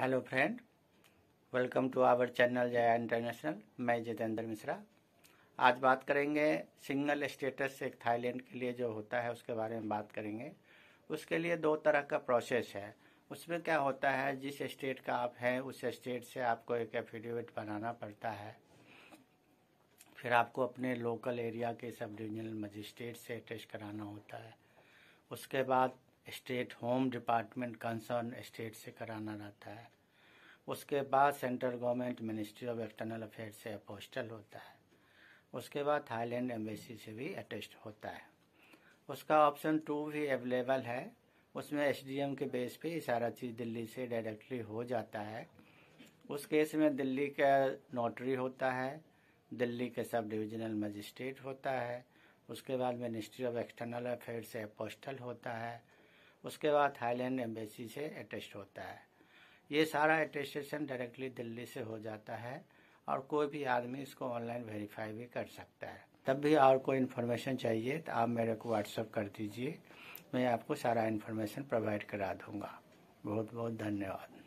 hello friend welcome to our channel Jaya international मैं जितेंद्र मिश्रा आज बात करेंगे सिंगल स्टेटस एक थाईलैंड के लिए जो होता है उसके बारे में बात करेंगे उसके लिए दो तरह का प्रोसेस है उसमें क्या होता है जिस स्टेट का आप हैं उस स्टेट से आपको एक एफिडेविट बनाना पड़ता है फिर आपको अपने लोकल एरिया के सब डिविजनल मजिस्ट्रेट से अटैच कराना होता है उसके बाद state home department concern state से कराना रहता है उसके बाद central government ministry of external affair से अपोस्टल होता है उसके बाद थाईलैंड एम्बेसी से भी अटेस्ट होता है उसका ऑप्शन टू भी अवेलेबल है उसमें एस के बेस पे सारा चीज़ दिल्ली से डायरेक्टली हो जाता है उस केस में दिल्ली का नोटरी होता है दिल्ली के सब डिविजनल मजिस्ट्रेट होता है उसके बाद मिनिस्ट्री ऑफ एक्सटर्नल अफेयर से अपोस्टल होता है उसके बाद थाईलैंड एम्बेसी से अटेस्ट होता है ये सारा अटेस्टेशन डायरेक्टली दिल्ली से हो जाता है और कोई भी आदमी इसको ऑनलाइन वेरीफाई भी कर सकता है तब भी और कोई इन्फॉर्मेशन चाहिए तो आप मेरे को व्हाट्सअप कर दीजिए मैं आपको सारा इन्फॉर्मेशन प्रोवाइड करा दूंगा बहुत बहुत धन्यवाद